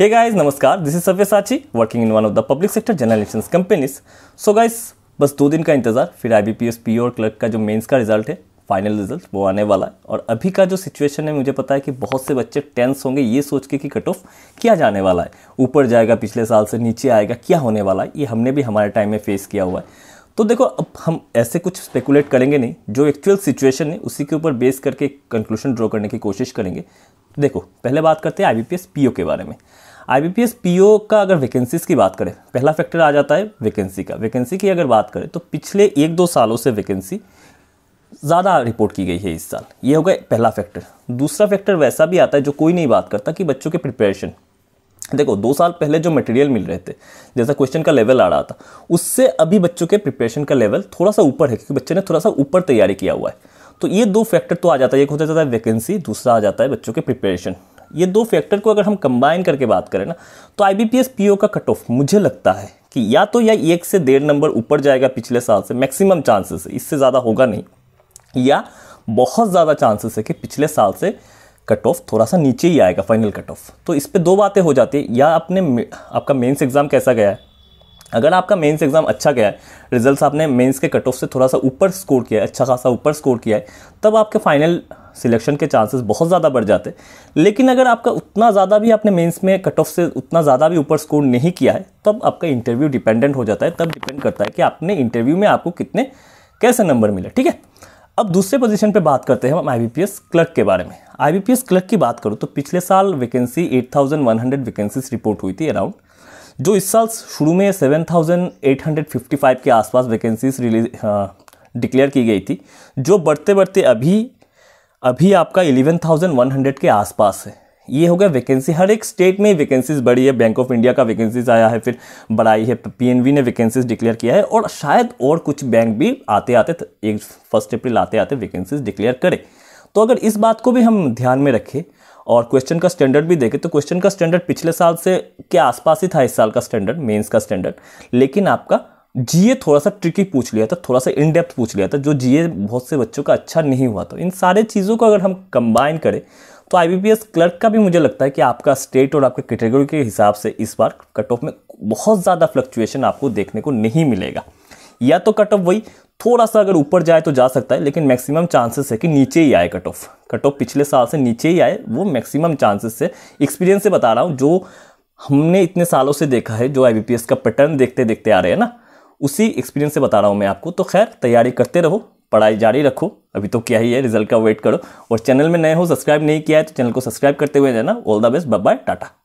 Hey guys, नमस्कार this is Savyasachi working in one of the public sector general election companies so guys बस दो दिन का इंतज़ार फिर I B P S P और क्लर्क का जो मेंस का रिजल्ट है फाइनल रिजल्ट वो आने वाला है और अभी का जो सिचुएशन है मुझे पता है कि बहुत से बच्चे टेंस होंगे ये सोच के कि कट ऑफ किया जाने वाला है ऊपर जाएगा पिछले साल से नीचे आएगा क्या होने वाला है ये हमने भी हमारे टाइम में फेस किया हुआ है तो देखो अब हम ऐसे कुछ स्पेकुलेट करेंगे नहीं जो एक्चुअल सिचुएशन है उसी के ऊपर बेस करके कंक्लूशन ड्रॉ करने की कोशिश करेंगे देखो पहले बात करते हैं आई बी के बारे में आई बी का अगर वैकेंसीज़ की बात करें पहला फैक्टर आ जाता है वैकेंसी का वैकेंसी की अगर बात करें तो पिछले एक दो सालों से वैकेंसी ज़्यादा रिपोर्ट की गई है इस साल ये हो गया पहला फैक्टर दूसरा फैक्टर वैसा भी आता है जो कोई नहीं बात करता कि बच्चों के प्रिपरेशन देखो दो साल पहले जो मटेरियल मिल रहे थे जैसा क्वेश्चन का लेवल आ रहा था उससे अभी बच्चों के प्रिपरेशन का लेवल थोड़ा सा ऊपर है क्योंकि बच्चे ने थोड़ा सा ऊपर तैयारी किया हुआ है तो ये दो फैक्टर तो आ जाता है एक होता है वैकेंसी दूसरा आ जाता है बच्चों के प्रिपरेशन ये दो फैक्टर को अगर हम कंबाइन करके बात करें ना तो I B P S P O का कट ऑफ मुझे लगता है कि या तो या एक से डेढ़ नंबर ऊपर जाएगा पिछले साल से मैक्सिमम चांसेस है इससे ज़्यादा होगा नहीं या बहुत ज़्यादा चांसेस है कि पिछले साल से कट ऑफ थोड़ा सा नीचे ही आएगा फाइनल कट ऑफ तो इस पर दो बातें हो जाती है या अपने आपका मेन्स एग्ज़ाम कैसा गया है अगर आपका मेंस एग्ज़ाम अच्छा गया है रिजल्ट्स आपने मेंस के कट ऑफ से थोड़ा सा ऊपर स्कोर किया है अच्छा खासा ऊपर स्कोर किया है तब आपके फाइनल सिलेक्शन के चांसेस बहुत ज़्यादा बढ़ जाते लेकिन अगर आपका उतना ज़्यादा भी आपने मेंस में कट ऑफ से उतना ज़्यादा भी ऊपर स्कोर नहीं किया है तब आपका इंटरव्यू डिपेंडेंट हो जाता है तब डिपेंड करता है कि आपने इंटरव्यू में आपको कितने कैसे नंबर मिले ठीक है अब दूसरे पोजीशन पे बात करते हैं हम आईबीपीएस क्लर्क के बारे में आईबीपीएस क्लर्क की बात करूँ तो पिछले साल वैकेंसी हंड्रेड वैकेंसीज रिपोर्ट हुई थी अराउंड जो इस साल शुरू में 7,855 के आसपास वैकेंसीज रिलीज डिक्लेयर की गई थी जो बढ़ते बढ़ते अभी अभी आपका 11,100 के आसपास है ये हो गया वैकेंसी हर एक स्टेट में वैकेंसीज बढ़ी है बैंक ऑफ इंडिया का वैकेंसीज आया है फिर बढ़ाई है पीएनबी ने वैकेंसीज डिक्लेयर किया है और शायद और कुछ बैंक भी आते आते एक फर्स्ट अप्रैल आते आते वैकेंसीज डिक्लेयर करें तो अगर इस बात को भी हम ध्यान में रखें और क्वेश्चन का स्टैंडर्ड भी देखें तो क्वेश्चन का स्टैंडर्ड पिछले साल से के आसपास ही था इस साल का स्टैंडर्ड मेंस का स्टैंडर्ड लेकिन आपका जीए थोड़ा सा ट्रिकी पूछ लिया था थोड़ा सा इन डेप्थ पूछ लिया था जो जीए बहुत से बच्चों का अच्छा नहीं हुआ था इन सारे चीज़ों को अगर हम कंबाइन करें तो आई क्लर्क का भी मुझे लगता है कि आपका स्टेट और आपके कैटेगरी के हिसाब से इस बार कट ऑफ में बहुत ज़्यादा फ्लक्चुएशन आपको देखने को नहीं मिलेगा या तो कट ऑफ वही थोड़ा सा अगर ऊपर जाए तो जा सकता है लेकिन मैक्सिमम चांसेस है कि नीचे ही आए कट ऑफ कट ऑफ पिछले साल से नीचे ही आए वो मैक्सिमम चांसेस है एक्सपीरियंस से बता रहा हूँ जो हमने इतने सालों से देखा है जो आई का पैटर्न देखते देखते आ रहे हैं ना उसी एक्सपीरियंस से बता रहा हूँ मैं आपको तो खैर तैयारी करते रहो पढ़ाई जारी रखो अभी तो क्या ही है रिजल्ट का वेट करो और चैनल में नए हो सब्सक्राइब नहीं किया है तो चैनल को सब्सक्राइब करते हुए जाना all the best bye Tata